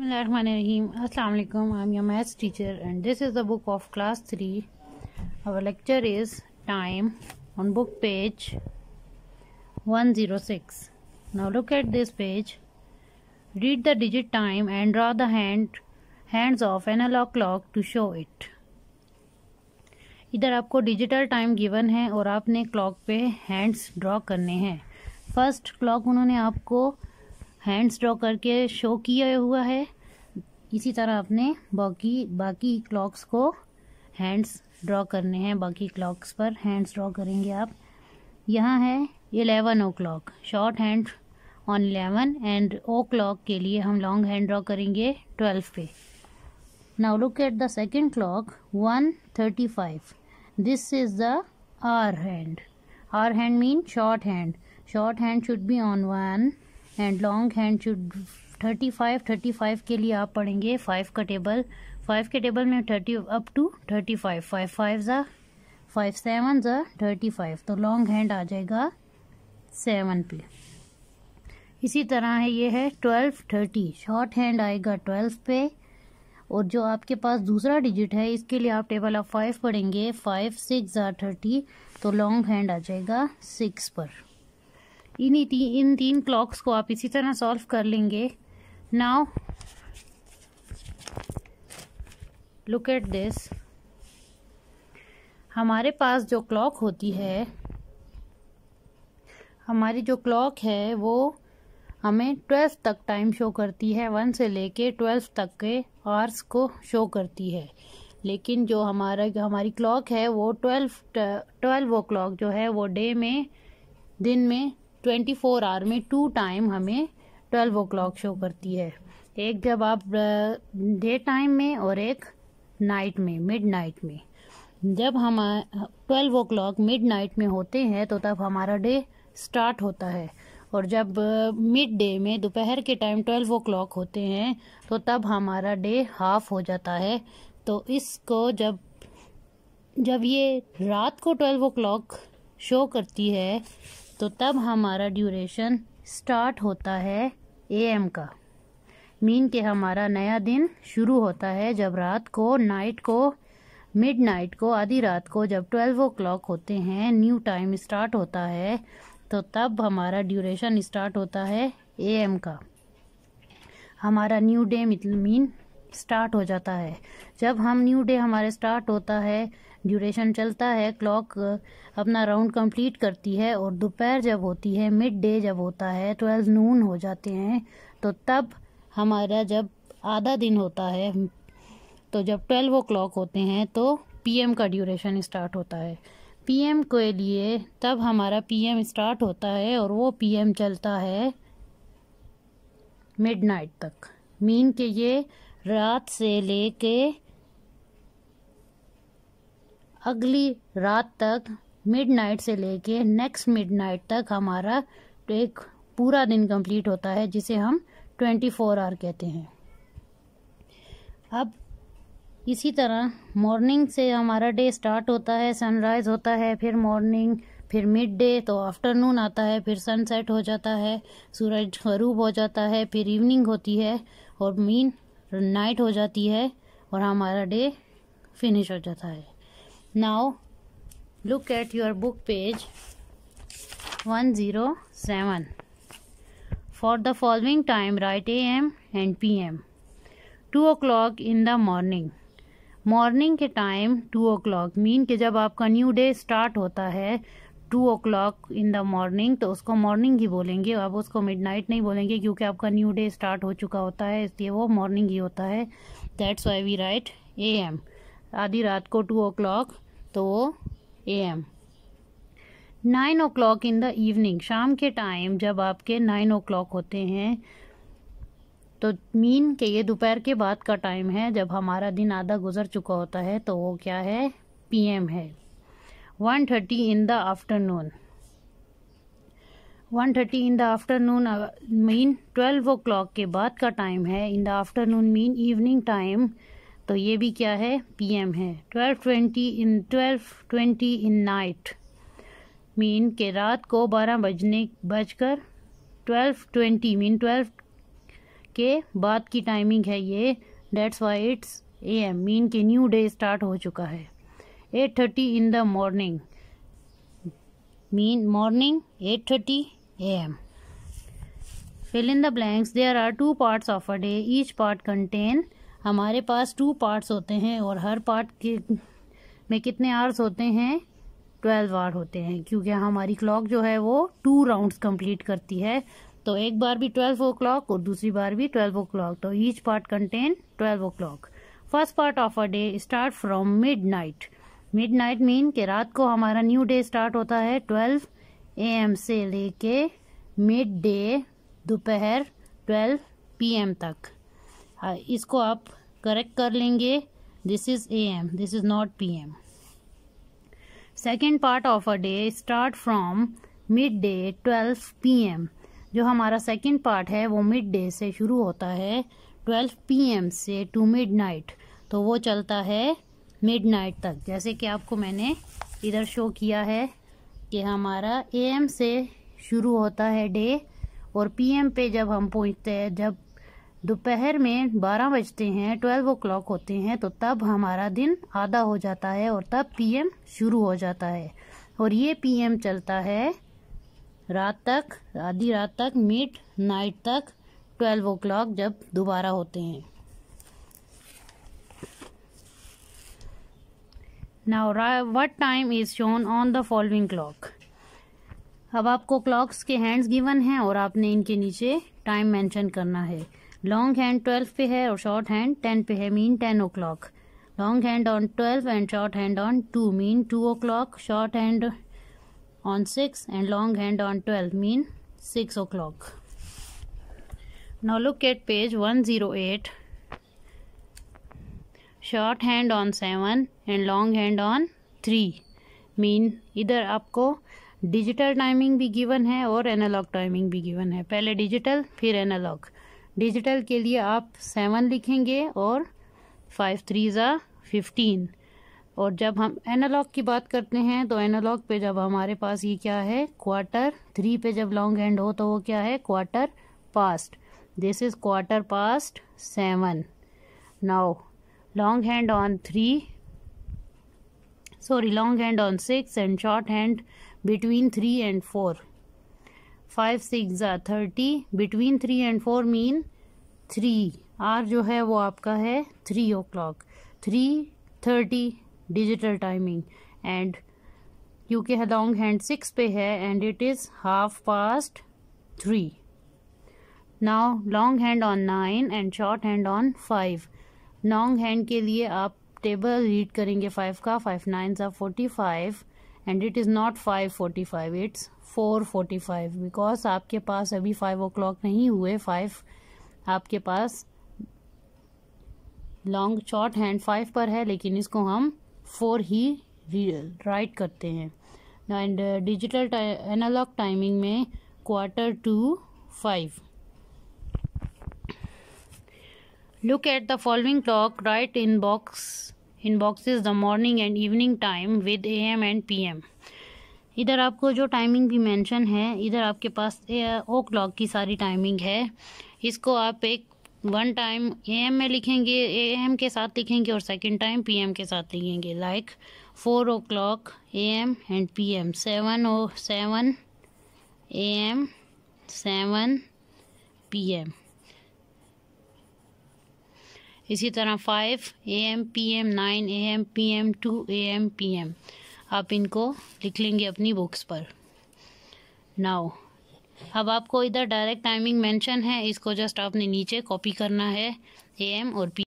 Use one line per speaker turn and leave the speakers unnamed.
अस्सलाम वालेकुम I am your maths teacher and this is the book of class three our lecture is time on book page one zero six now look at this page read the digit time and draw the hand hands of analogue clock to show it इधर आपको digital time given है और आपने clock पे hands draw करने हैं first clock उन्होंने आपको हैंड्स ड्रॉ करके शो किया हुआ है इसी तरह आपने बाकी बाकी क्लॉक्स को हैंड्स ड्रॉ करने हैं बाकी क्लॉक्स पर हैंड्स ड्रॉ करेंगे आप यहाँ है eleven o'clock short hand on eleven and o'clock के लिए हम लॉन्ग हैंड ड्रॉ करेंगे ट्वेल्व पे now look at the second clock one thirty five this is the hour hand hour hand mean short hand short hand should be on one and long hand should thirty five thirty five के लिए आप पढ़ेंगे five का table five के table में thirty up to thirty five five five ज़ा five seven ज़ा thirty five तो लॉन्ग हैंड आ जाएगा सेवन पे इसी तरह है ये है ट्वेल्व थर्टी शॉर्ट हैंड आएगा ट्वेल्व पे और जो आपके पास दूसरा डिजिट है इसके लिए आप टेबल ऑफ फाइव पढ़ेंगे फाइव सिक्स ज़ा थर्टी तो लॉन्ग हैंड आ जाएगा सिक्स पर इन्हीं ती, इन तीन क्लॉक्स को आप इसी तरह सॉल्व कर लेंगे नाउ लुक एट दिस हमारे पास जो क्लॉक होती है हमारी जो क्लॉक है वो हमें ट्वेल्व तक टाइम शो करती है वन से लेके ट्वेल्व तक के आर्स को शो करती है लेकिन जो हमारा हमारी क्लॉक है वो ट्वेल्व ट्वेल्व ओ क्लॉक जो है वो डे में दिन में ट्वेंटी फोर आवर में टू टाइम हमें ट्वेल्व ओ क्लॉक शो करती है एक जब आप डे टाइम में और एक नाइट में मिड नाइट में जब हम twelve o'clock midnight में होते हैं तो तब हमारा डे स्टार्ट होता है और जब मिड डे में दोपहर के टाइम ट्वेल्व ओ क्लॉक होते हैं तो तब हमारा डे हाफ हो जाता है तो इसको जब जब ये रात को ट्वेल्व ओ क्लॉक शो करती है तो तब हमारा ड्यूरेशन स्टार्ट होता है ए एम का मीन के हमारा नया दिन शुरू होता है जब रात को नाइट को मिड नाइट को आधी रात को जब ट्वेल्व ओ क्लॉक होते हैं न्यू टाइम स्टार्ट होता है तो तब हमारा ड्यूरेशन स्टार्ट होता है ए एम का हमारा न्यू डे मीन स्टार्ट हो जाता है जब हम न्यू डे हमारे स्टार्ट होता है ड्यूरेशन चलता है क्लॉक अपना राउंड कंप्लीट करती है और दोपहर जब होती है मिड डे जब होता है ट्वेल्व नून हो जाते हैं तो तब हमारा जब आधा दिन होता है तो जब ट्वेल्व ओ क्लॉक होते हैं तो पीएम का ड्यूरेशन स्टार्ट होता है पीएम के लिए तब हमारा पीएम स्टार्ट होता है और वो पीएम चलता है मिडनाइट तक मीन के ये रात से ले के अगली रात तक मिडनाइट से लेके नेक्स्ट मिडनाइट तक हमारा एक पूरा दिन कंप्लीट होता है जिसे हम ट्वेंटी फोर आवर कहते हैं अब इसी तरह मॉर्निंग से हमारा डे स्टार्ट होता है सनराइज़ होता है फिर मॉर्निंग फिर मिड डे तो आफ्टरनून आता है फिर सनसेट हो जाता है सूरज गरूब हो जाता है फिर इवनिंग होती है और मीन नाइट हो जाती है और हमारा डे फिनिश हो जाता है now look at your book page 107 for the following time write am and pm 2 o'clock in the morning morning के time two o'clock mean कि जब आपका न्यू डे स्टार्ट होता है two o'clock in the morning तो उसको morning ही बोलेंगे आप उसको मिडनाइट नहीं बोलेंगे क्योंकि आपका न्यू डे स्टार्ट हो चुका होता है इसलिए वो मॉर्निंग ही होता है that's why we write A M आधी रात को टू ओ क्लाक तो A M nine o'clock in the evening शाम के टाइम जब आपके नाइन ओ क्लॉक होते हैं तो मीन के ये दोपहर के बाद का टाइम है जब हमारा दिन आधा गुजर चुका होता है तो वो क्या है पी एम है one thirty in the afternoon one thirty in the afternoon mean twelve o'clock के बाद का टाइम है in the afternoon mean evening time तो ये भी क्या है पीएम है twelve twenty in twelve twenty in night mean के रात को बारह बजने बजकर ट्वेल्व ट्वेंटी मीन ट्वेल्व के बाद की टाइमिंग है ये that's why it's A M mean के न्यू डे स्टार्ट हो चुका है eight thirty in the morning mean morning eight thirty A M fill in the blanks there are two parts of a day each part contain हमारे पास two parts होते हैं और हर part के में कितने आर्स होते हैं ट्वेल्व आर होते हैं क्योंकि हमारी क्लॉक जो है वो टू राउंड्स कंप्लीट करती है तो एक बार भी ट्वेल्व ओ क्लॉक और दूसरी बार भी ट्वेल्व ओ क्लॉक तो each part contain twelve o'clock first part of a day start from midnight midnight mean कि रात को हमारा न्यू डे स्टार्ट होता है ट्वेल्व ए एम से लेके मिड डे दोपहर ट्वेल्व पी एम तक हाँ, इसको आप करेक्ट कर लेंगे this is A M this is not P M second part of a day start from midday twelve P M जो हमारा सेकेंड पार्ट है वो मिड डे से शुरू होता है ट्वेल्व पी एम से टू मिड नाइट तो वो चलता है मिड नाइट तक जैसे कि आपको मैंने इधर शो किया है कि हमारा ए एम से शुरू होता है डे और पी एम पे जब हम पहुँचते हैं जब दोपहर में बारह बजते हैं ट्वेल्व ओ क्लॉक होते हैं तो तब हमारा दिन आधा हो जाता है और तब पीएम शुरू हो जाता है और ये पीएम चलता है रात तक आधी रात तक मिड नाइट तक ट्वेल्व ओ क्लॉक जब दोबारा होते हैं now what time is shown on the following clock अब आपको क्लॉक्स के हैंड्स गिवन हैं और आपने इनके नीचे टाइम मेंशन करना है लॉन्ग हैंड ट्वेल्व पे है और शॉर्ट हैंड टेन पे है mean ten o'clock long hand on twelve and short hand on two mean two o'clock short hand on six and long hand on on mean six o'clock Now page one zero eight short hand on seven and long hand on three mean इधर आपको digital timing भी given है और analogue timing भी given है पहले digital फिर analogue digital के लिए आप सेवन लिखेंगे और फाइव थ्री ज़ा फिफ्टीन और जब हम एनालॉग की बात करते हैं तो एनालॉग पे जब हमारे पास ये क्या है क्वार्टर थ्री पे जब लॉन्ग एंड हो तो वो क्या है quarter past this is quarter past seven now long hand on three sorry long hand on six and short hand between three and four five six are thirty between three and four mean three are जो है वो आपका है three o'clock three thirty digital timing and you के long hand six पे है and it is half past three now long hand on nine and short hand on five long hand के लिए आप टेबल रीड करेंगे five का five nine ज़ा forty five and it is not five forty five it's four forty five because आपके पास अभी five ओ clock नहीं हुए फाइव आपके पास लॉन्ग शॉर्ट हैंड फाइव पर है लेकिन इसको हम फोर ही राइट करते हैं एंड डिजिटल एनालॉग टाइमिंग में quarter to five look at the following clock write in box in the morning and evening time with A M and P M इधर आपको जो टाइमिंग भी मेंशन है इधर आपके पास ओ क्लॉक की सारी टाइमिंग है इसको आप एक वन टाइम ए एम में लिखेंगे ए एम के साथ लिखेंगे और सेकेंड टाइम पी एम के साथ लिखेंगे like four o'clock A M and P M seven o seven A M seven P M इसी तरह five A M P M nine A M P M two A M P M आप इनको लिख लेंगे अपनी books पर now अब आपको इधर डायरेक्ट टाइमिंग मेंशन है इसको जस्ट आपने नीचे कॉपी करना है ए एम और पी